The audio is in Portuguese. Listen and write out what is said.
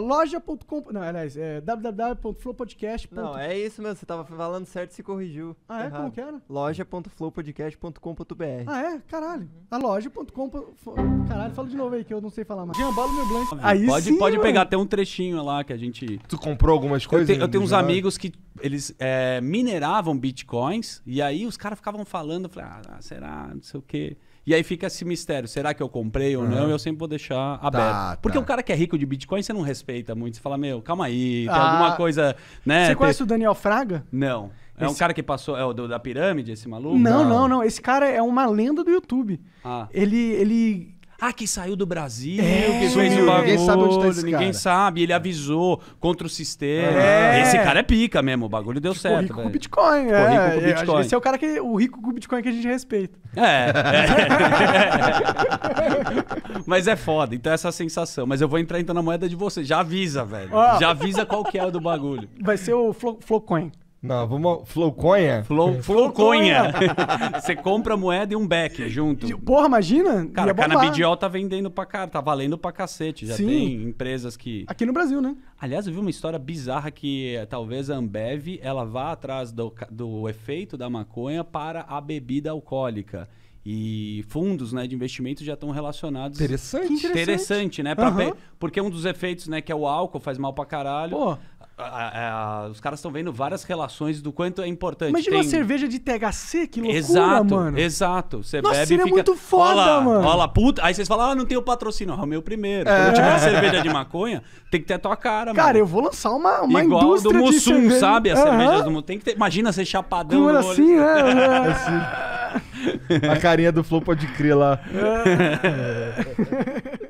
Loja.com. Não, aliás, é www.flowpodcast.com Não, é isso mesmo. Você tava falando certo e se corrigiu. Ah, é? Errado. Como que era? Loja.flowpodcast.com.br. Ah, é? Caralho. A loja.com. Caralho, fala de novo aí que eu não sei falar mais. Jambalo meu blanco. Aí pode, sim, pode mano. pegar até um trechinho lá que a gente. Tu comprou algumas coisas? Eu, te, eu tenho uns né? amigos que eles é, mineravam bitcoins e aí os caras ficavam falando, eu falei, ah, ah, será, não sei o quê. E aí fica esse mistério, será que eu comprei ou uhum. não? Eu sempre vou deixar tá, aberto. Tá, Porque tá. o cara que é rico de Bitcoin, você não respeita muito. Você fala, meu, calma aí, tem ah, alguma coisa... Né, você conhece o Daniel Fraga? Não. É esse... um cara que passou... É o do, da pirâmide, esse maluco? Não, não, não, não. Esse cara é uma lenda do YouTube. Ah. Ele, ele ah, que saiu do Brasil, é, que fez o bagulho. Ninguém sabe onde tá esse Ninguém cara. sabe, ele avisou contra o sistema. É. Esse cara é pica mesmo, o bagulho deu Ficou tipo, certo. Tipo, rico é, com Bitcoin, Ficou é. rico com Bitcoin. Esse é o cara que. O rico com Bitcoin que a gente respeita. É. é. Mas é foda, então é essa sensação. Mas eu vou entrar então na moeda de você. Já avisa, velho. Já avisa qual que é o do bagulho. Vai ser o Flo Flocoin. Não, vamos. Flowconha? É? Flow, é, Flowconha! É. Você compra moeda e um beck junto. Porra, imagina? Cara, a canabidiol tá vendendo pra cara, tá valendo pra cacete. Já Sim. tem empresas que. Aqui no Brasil, né? Aliás, eu vi uma história bizarra que eh, talvez a Ambev ela vá atrás do, do efeito da maconha para a bebida alcoólica. E fundos né, de investimento já estão relacionados. Interessante. interessante, interessante né? Uhum. Pe... Porque um dos efeitos né, que é o álcool faz mal pra caralho. Pô a, a, os caras estão vendo várias relações do quanto é importante. Imagina Tem... uma cerveja de THC, que loucura, exato, mano. Exato, Você Nossa, bebe e fica... é muito foda, olá, mano. Olha puta. Aí vocês falam, ah, não tenho patrocínio. Ah, o meu primeiro. É. Quando eu tiver é. uma cerveja de maconha, tem que ter a tua cara, mano. Cara, eu vou lançar uma, uma Igual indústria do Mussum, de sabe? As uhum. cervejas do Mussum. Tem que ter... Imagina ser chapadão Cura no assim, é, é. assim. A carinha do Flo pode crer lá. É.